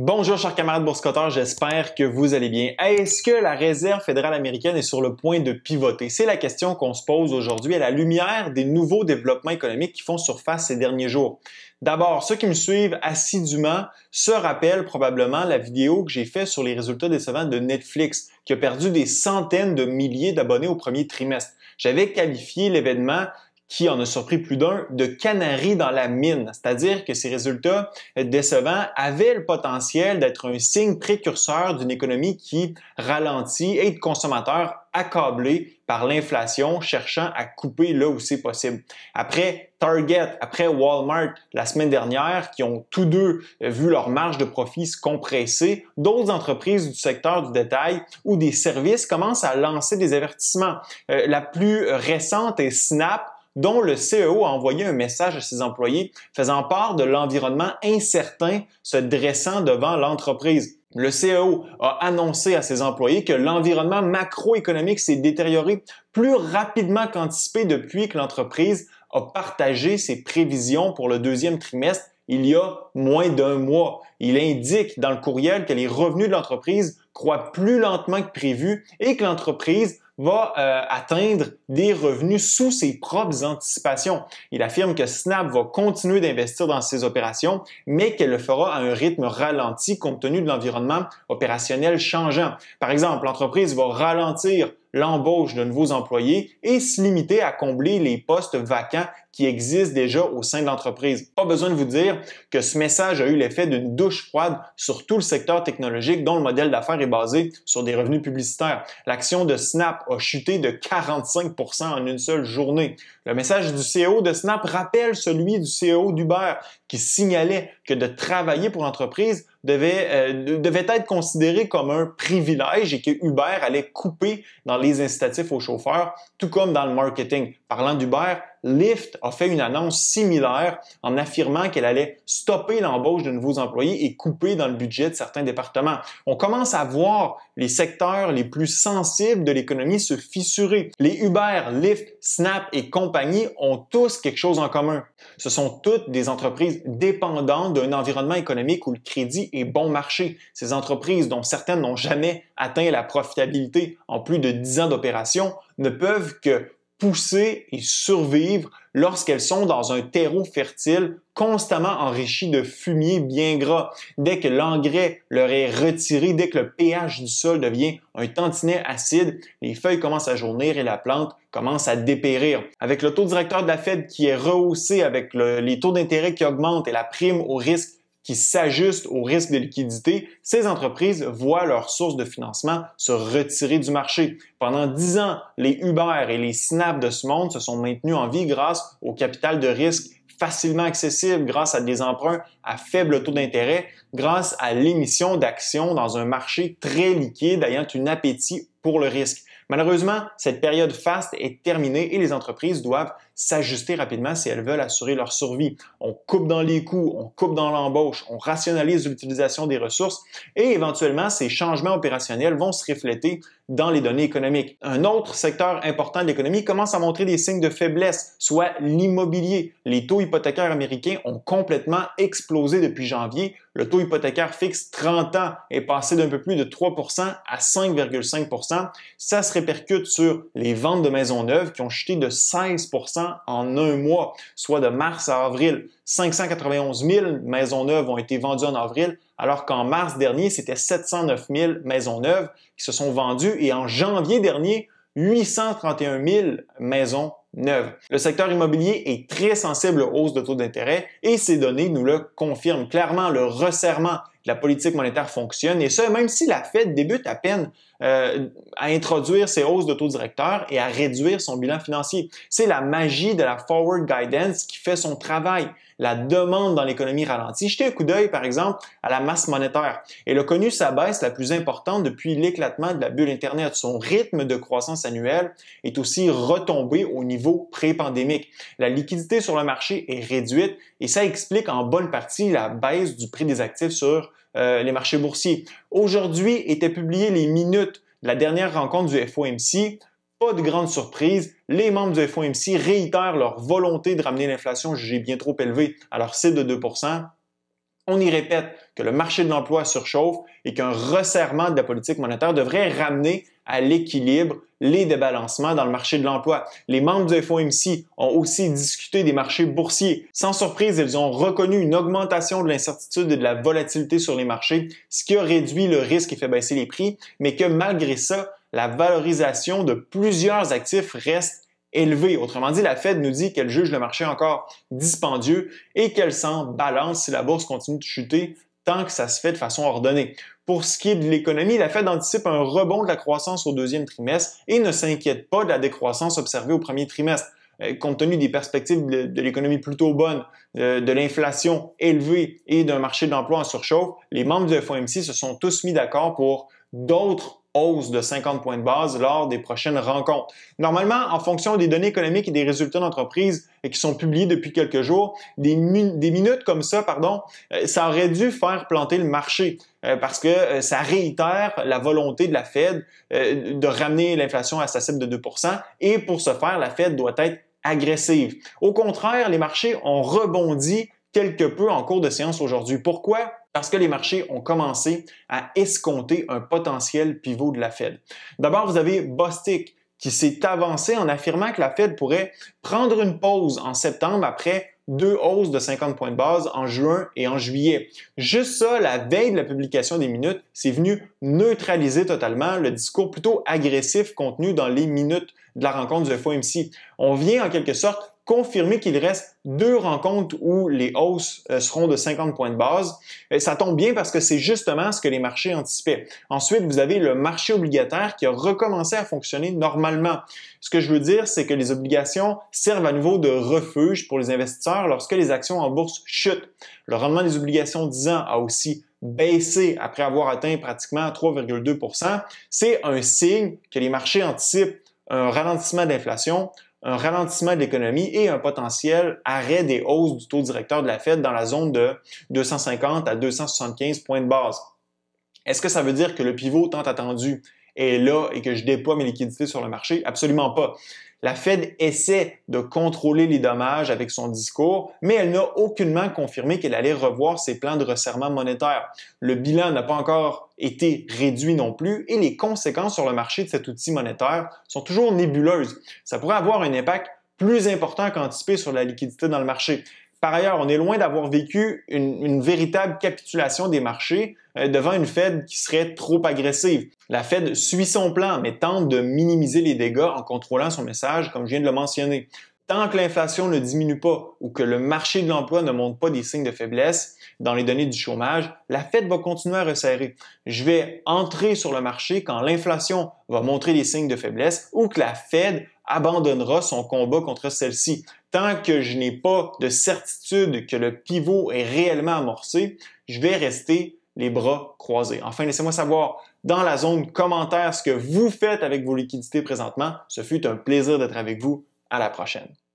Bonjour chers camarades bourse j'espère que vous allez bien. Est-ce que la Réserve fédérale américaine est sur le point de pivoter? C'est la question qu'on se pose aujourd'hui à la lumière des nouveaux développements économiques qui font surface ces derniers jours. D'abord, ceux qui me suivent assidûment se rappellent probablement la vidéo que j'ai faite sur les résultats décevants de Netflix, qui a perdu des centaines de milliers d'abonnés au premier trimestre. J'avais qualifié l'événement qui en a surpris plus d'un, de canaries dans la mine. C'est-à-dire que ces résultats décevants avaient le potentiel d'être un signe précurseur d'une économie qui ralentit et de consommateurs accablés par l'inflation, cherchant à couper là où c'est possible. Après Target, après Walmart la semaine dernière, qui ont tous deux vu leur marge de profit se compresser, d'autres entreprises du secteur du détail ou des services commencent à lancer des avertissements. Euh, la plus récente est Snap, dont le CEO a envoyé un message à ses employés faisant part de l'environnement incertain se dressant devant l'entreprise. Le CEO a annoncé à ses employés que l'environnement macroéconomique s'est détérioré plus rapidement qu'anticipé depuis que l'entreprise a partagé ses prévisions pour le deuxième trimestre il y a moins d'un mois. Il indique dans le courriel que les revenus de l'entreprise croient plus lentement que prévu et que l'entreprise va euh, atteindre des revenus sous ses propres anticipations. Il affirme que Snap va continuer d'investir dans ses opérations, mais qu'elle le fera à un rythme ralenti compte tenu de l'environnement opérationnel changeant. Par exemple, l'entreprise va ralentir l'embauche de nouveaux employés et se limiter à combler les postes vacants qui existent déjà au sein de l'entreprise. Pas besoin de vous dire que ce message a eu l'effet d'une douche froide sur tout le secteur technologique dont le modèle d'affaires est basé sur des revenus publicitaires. L'action de Snap a chuté de 45 en une seule journée. Le message du CEO de Snap rappelle celui du CEO d'Uber qui signalait que de travailler pour l'entreprise euh, devait, être considéré comme un privilège et que Uber allait couper dans les incitatifs aux chauffeurs, tout comme dans le marketing. Parlant d'Uber, Lyft a fait une annonce similaire en affirmant qu'elle allait stopper l'embauche de nouveaux employés et couper dans le budget de certains départements. On commence à voir les secteurs les plus sensibles de l'économie se fissurer. Les Uber, Lyft, Snap et compagnie ont tous quelque chose en commun. Ce sont toutes des entreprises dépendantes d'un environnement économique où le crédit est bon marché. Ces entreprises, dont certaines n'ont jamais atteint la profitabilité en plus de 10 ans d'opération, ne peuvent que pousser et survivre lorsqu'elles sont dans un terreau fertile constamment enrichi de fumier bien gras. Dès que l'engrais leur est retiré, dès que le pH du sol devient un tantinet acide, les feuilles commencent à jaunir et la plante commence à dépérir. Avec le taux directeur de la Fed qui est rehaussé, avec les taux d'intérêt qui augmentent et la prime au risque qui s'ajustent au risque de liquidité, ces entreprises voient leurs sources de financement se retirer du marché. Pendant dix ans, les Uber et les Snap de ce monde se sont maintenus en vie grâce au capital de risque facilement accessible grâce à des emprunts à faible taux d'intérêt, grâce à l'émission d'actions dans un marché très liquide ayant un appétit pour le risque. Malheureusement, cette période faste est terminée et les entreprises doivent s'ajuster rapidement si elles veulent assurer leur survie. On coupe dans les coûts, on coupe dans l'embauche, on rationalise l'utilisation des ressources et éventuellement ces changements opérationnels vont se refléter dans les données économiques. Un autre secteur important de l'économie commence à montrer des signes de faiblesse, soit l'immobilier. Les taux hypothécaires américains ont complètement explosé depuis janvier. Le taux hypothécaire fixe 30 ans est passé d'un peu plus de 3 à 5,5 Ça se répercute sur les ventes de maisons neuves qui ont chuté de 16 en un mois, soit de mars à avril. 591 000 maisons neuves ont été vendues en avril, alors qu'en mars dernier, c'était 709 000 maisons neuves qui se sont vendues et en janvier dernier, 831 000 maisons le secteur immobilier est très sensible aux hausses de taux d'intérêt et ces données nous le confirment clairement. Le resserrement de la politique monétaire fonctionne et ça, même si la Fed débute à peine euh, à introduire ses hausses de taux directeurs et à réduire son bilan financier. C'est la magie de la forward guidance qui fait son travail. La demande dans l'économie ralentit. Jetez un coup d'œil, par exemple, à la masse monétaire. Elle a connu sa baisse la plus importante depuis l'éclatement de la bulle Internet. Son rythme de croissance annuelle est aussi retombé au niveau pré-pandémique. La liquidité sur le marché est réduite et ça explique en bonne partie la baisse du prix des actifs sur euh, les marchés boursiers. Aujourd'hui étaient publiées les minutes de la dernière rencontre du FOMC. Pas de grande surprise, les membres du FOMC réitèrent leur volonté de ramener l'inflation jugée bien trop élevée à leur cible de 2 on y répète que le marché de l'emploi surchauffe et qu'un resserrement de la politique monétaire devrait ramener à l'équilibre les débalancements dans le marché de l'emploi. Les membres du FOMC ont aussi discuté des marchés boursiers. Sans surprise, ils ont reconnu une augmentation de l'incertitude et de la volatilité sur les marchés, ce qui a réduit le risque et fait baisser les prix, mais que malgré ça, la valorisation de plusieurs actifs reste élevé. Autrement dit, la Fed nous dit qu'elle juge le marché encore dispendieux et qu'elle s'en balance si la bourse continue de chuter tant que ça se fait de façon ordonnée. Pour ce qui est de l'économie, la Fed anticipe un rebond de la croissance au deuxième trimestre et ne s'inquiète pas de la décroissance observée au premier trimestre. Euh, compte tenu des perspectives de, l'économie plutôt bonne, euh, de l'inflation élevée et d'un marché de l'emploi en surchauffe, les membres du FOMC se sont tous mis d'accord pour d'autres hausse de 50 points de base lors des prochaines rencontres. Normalement, en fonction des données économiques et des résultats d'entreprise euh, qui sont publiés depuis quelques jours, des, des minutes comme ça, pardon, euh, ça aurait dû faire planter le marché euh, parce que ça réitère la volonté de la Fed de ramener l'inflation à sa cible de 2 et pour ce faire, la Fed doit être agressive. Au contraire, les marchés ont rebondi quelque peu en cours de séance aujourd'hui. Pourquoi? parce que les marchés ont commencé à escompter un potentiel pivot de la Fed. D'abord, vous avez Bostic qui s'est avancé en affirmant que la Fed pourrait prendre une pause en septembre après deux hausses de 50 points de base en juin et en juillet. Juste ça, la veille de la publication des minutes, c'est venu neutraliser totalement le discours plutôt agressif contenu dans les minutes de la rencontre du FOMC. On vient en quelque sorte confirmer qu'il reste deux rencontres où les hausses euh, seront de 50 points de base. Euh, ça tombe bien parce que c'est justement ce que les marchés anticipaient. Ensuite, vous avez le marché obligataire qui a recommencé à fonctionner normalement. Ce que je veux dire, c'est que les obligations servent à nouveau de refuge pour les investisseurs lorsque les actions en bourse chutent. Le rendement des obligations 10 ans a aussi baissé après avoir atteint pratiquement 3,2 C'est un signe que les marchés anticipent un ralentissement d'inflation, un ralentissement de l'économie et un potentiel arrêt des hausses du taux directeur de la Fed dans la zone de 250 à 275 points de base. Est-ce que ça veut dire que le pivot tant attendu est là et que je déploie mes liquidités sur le marché? Absolument pas. La Fed essaie de contrôler les dommages avec son discours, mais elle n'a aucunement confirmé qu'elle allait revoir ses plans de resserrement monétaire. Le bilan n'a pas encore été réduit non plus et les conséquences sur le marché de cet outil monétaire sont toujours nébuleuses. Ça pourrait avoir un impact plus important qu'anticipé sur la liquidité dans le marché. Par ailleurs, on est loin d'avoir vécu une, véritable capitulation des marchés euh, devant une Fed qui serait trop agressive. La Fed suit son plan, mais tente de minimiser les dégâts en contrôlant son message, comme je viens de le mentionner. Tant que l'inflation ne diminue pas ou que le marché de l'emploi ne montre pas des signes de faiblesse dans les données du chômage, la Fed va continuer à resserrer. Je vais entrer sur le marché quand l'inflation va montrer des signes de faiblesse ou que la Fed abandonnera son combat contre celle-ci. Tant que je n'ai pas de certitude que le pivot est réellement amorcé, je vais rester les bras croisés. Enfin, laissez-moi savoir dans la zone commentaire ce que vous faites avec vos liquidités présentement. Ce fut un plaisir d'être avec vous. À la prochaine.